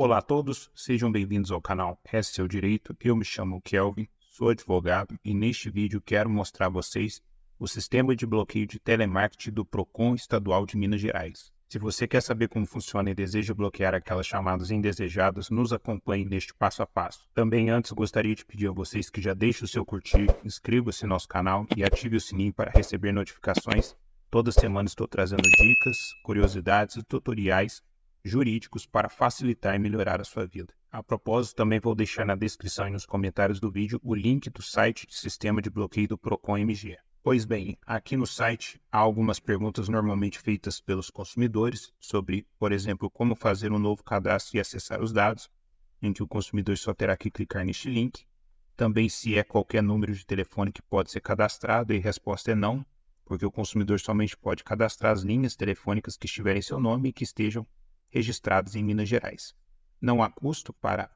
Olá a todos, sejam bem-vindos ao canal É Seu Direito. Eu me chamo Kelvin, sou advogado e neste vídeo quero mostrar a vocês o sistema de bloqueio de telemarketing do PROCON Estadual de Minas Gerais. Se você quer saber como funciona e deseja bloquear aquelas chamadas indesejadas, nos acompanhe neste passo a passo. Também antes gostaria de pedir a vocês que já deixem o seu curtir, inscreva-se no nosso canal e ative o sininho para receber notificações. Toda semana estou trazendo dicas, curiosidades e tutoriais jurídicos para facilitar e melhorar a sua vida. A propósito, também vou deixar na descrição e nos comentários do vídeo o link do site de sistema de bloqueio do Procon MG. Pois bem, aqui no site há algumas perguntas normalmente feitas pelos consumidores sobre, por exemplo, como fazer um novo cadastro e acessar os dados, em que o consumidor só terá que clicar neste link. Também se é qualquer número de telefone que pode ser cadastrado e a resposta é não, porque o consumidor somente pode cadastrar as linhas telefônicas que estiverem em seu nome e que estejam Registrados em Minas Gerais. Não há custo para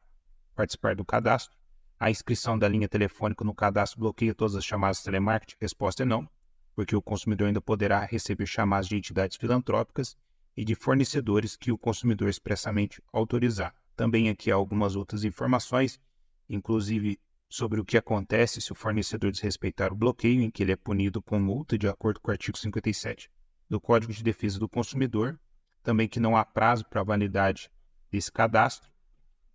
participar do cadastro. A inscrição da linha telefônica no cadastro bloqueia todas as chamadas de telemarketing? Resposta é não, porque o consumidor ainda poderá receber chamadas de entidades filantrópicas e de fornecedores que o consumidor expressamente autorizar. Também aqui há algumas outras informações, inclusive sobre o que acontece se o fornecedor desrespeitar o bloqueio, em que ele é punido com multa de acordo com o artigo 57 do Código de Defesa do Consumidor, também que não há prazo para validade desse cadastro.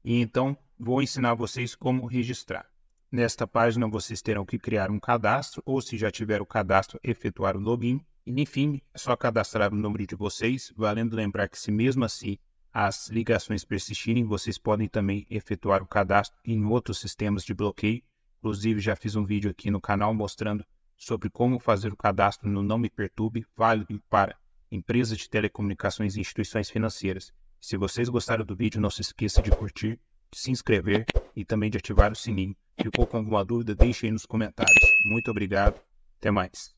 E então vou ensinar vocês como registrar. Nesta página vocês terão que criar um cadastro ou se já tiver o cadastro, efetuar o login. E enfim, é só cadastrar o número de vocês, valendo lembrar que se mesmo assim as ligações persistirem, vocês podem também efetuar o cadastro em outros sistemas de bloqueio. Inclusive já fiz um vídeo aqui no canal mostrando sobre como fazer o cadastro no Não Me Perturbe, válido para empresas de telecomunicações e instituições financeiras. Se vocês gostaram do vídeo, não se esqueça de curtir, de se inscrever e também de ativar o sininho. Ficou com alguma dúvida? Deixe aí nos comentários. Muito obrigado. Até mais.